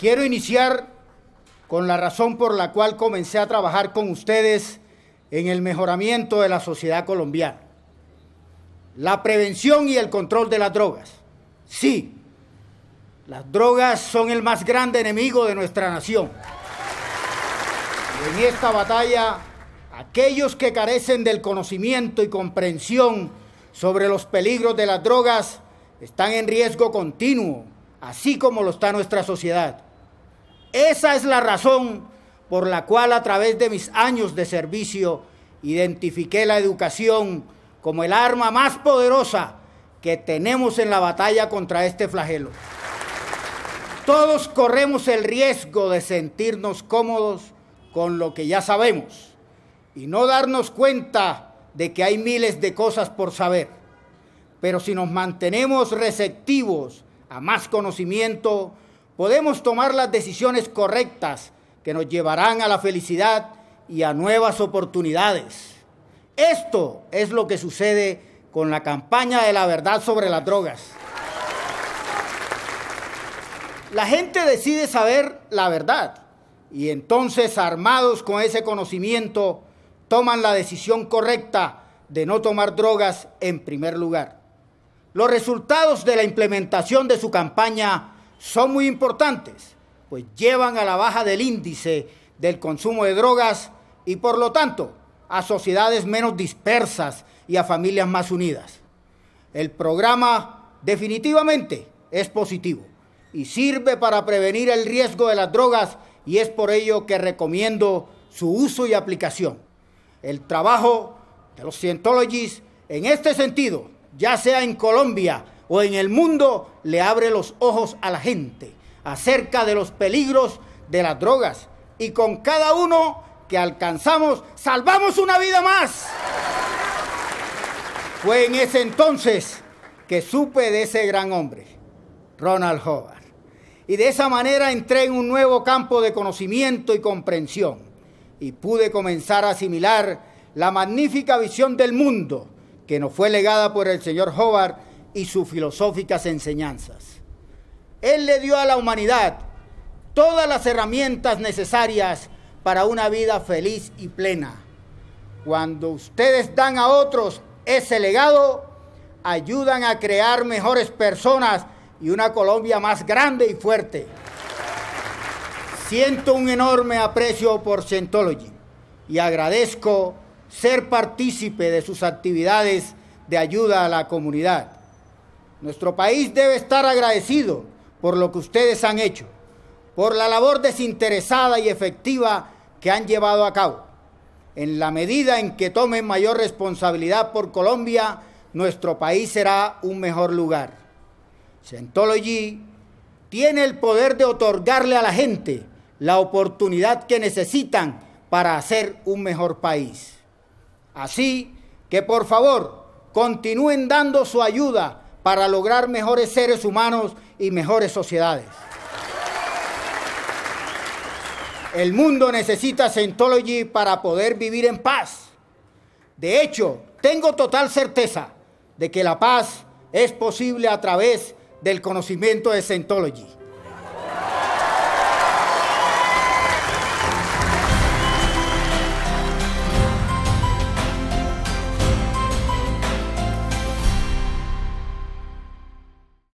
Quiero iniciar con la razón por la cual comencé a trabajar con ustedes en el mejoramiento de la sociedad colombiana. La prevención y el control de las drogas. Sí, las drogas son el más grande enemigo de nuestra nación. Y en esta batalla, aquellos que carecen del conocimiento y comprensión sobre los peligros de las drogas están en riesgo continuo, así como lo está nuestra sociedad. Esa es la razón por la cual a través de mis años de servicio identifiqué la educación como el arma más poderosa que tenemos en la batalla contra este flagelo. Todos corremos el riesgo de sentirnos cómodos con lo que ya sabemos y no darnos cuenta de que hay miles de cosas por saber. Pero si nos mantenemos receptivos a más conocimiento, podemos tomar las decisiones correctas que nos llevarán a la felicidad y a nuevas oportunidades. Esto es lo que sucede con la campaña de la verdad sobre las drogas. La gente decide saber la verdad y entonces armados con ese conocimiento toman la decisión correcta de no tomar drogas en primer lugar. Los resultados de la implementación de su campaña son muy importantes, pues llevan a la baja del índice del consumo de drogas y por lo tanto a sociedades menos dispersas y a familias más unidas. El programa definitivamente es positivo y sirve para prevenir el riesgo de las drogas y es por ello que recomiendo su uso y aplicación. El trabajo de los Scientologists en este sentido, ya sea en Colombia, o en el mundo le abre los ojos a la gente acerca de los peligros de las drogas. Y con cada uno que alcanzamos, salvamos una vida más. Fue en ese entonces que supe de ese gran hombre, Ronald Hobart. Y de esa manera entré en un nuevo campo de conocimiento y comprensión. Y pude comenzar a asimilar la magnífica visión del mundo que nos fue legada por el señor Hobart y sus filosóficas enseñanzas. Él le dio a la humanidad todas las herramientas necesarias para una vida feliz y plena. Cuando ustedes dan a otros ese legado, ayudan a crear mejores personas y una Colombia más grande y fuerte. Siento un enorme aprecio por Scientology y agradezco ser partícipe de sus actividades de ayuda a la comunidad. Nuestro país debe estar agradecido por lo que ustedes han hecho, por la labor desinteresada y efectiva que han llevado a cabo. En la medida en que tomen mayor responsabilidad por Colombia, nuestro país será un mejor lugar. Scientology tiene el poder de otorgarle a la gente la oportunidad que necesitan para hacer un mejor país. Así que por favor, continúen dando su ayuda para lograr mejores seres humanos y mejores sociedades. El mundo necesita Scientology para poder vivir en paz. De hecho, tengo total certeza de que la paz es posible a través del conocimiento de Scientology.